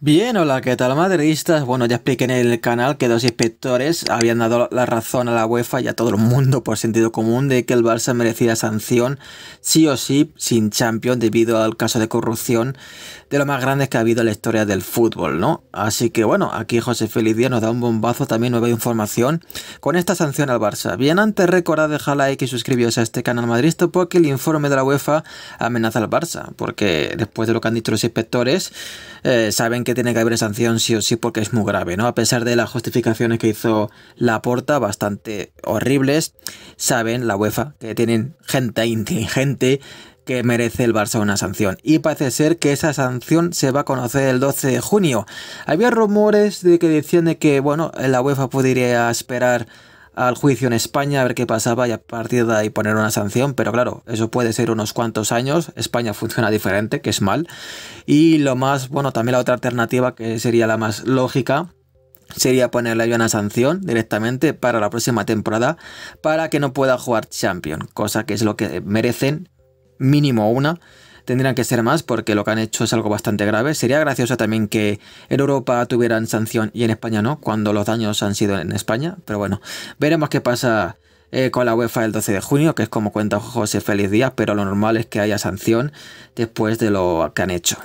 Bien, hola, ¿qué tal madridistas? Bueno, ya expliqué en el canal que dos inspectores habían dado la razón a la UEFA y a todo el mundo por sentido común de que el Barça merecía sanción sí o sí sin Champions debido al caso de corrupción de lo más grandes que ha habido en la historia del fútbol, ¿no? Así que bueno, aquí José Félix Díaz nos da un bombazo también, nueva información con esta sanción al Barça. Bien, antes recordad dejar like y suscribiros a este canal madridista porque el informe de la UEFA amenaza al Barça, porque después de lo que han dicho los inspectores, eh, saben que tiene que haber sanción sí o sí porque es muy grave, ¿no? A pesar de las justificaciones que hizo la porta, bastante horribles, saben la UEFA que tienen gente inteligente que merece el Barça una sanción. Y parece ser que esa sanción se va a conocer el 12 de junio. Había rumores de que decían de que, bueno, la UEFA podría esperar al juicio en España a ver qué pasaba y a partir de ahí poner una sanción, pero claro, eso puede ser unos cuantos años, España funciona diferente, que es mal, y lo más, bueno, también la otra alternativa que sería la más lógica, sería ponerle una sanción directamente para la próxima temporada para que no pueda jugar Champion, cosa que es lo que merecen, mínimo una, Tendrían que ser más porque lo que han hecho es algo bastante grave. Sería gracioso también que en Europa tuvieran sanción y en España no, cuando los daños han sido en España. Pero bueno, veremos qué pasa eh, con la UEFA el 12 de junio, que es como cuenta José Feliz Díaz, pero lo normal es que haya sanción después de lo que han hecho.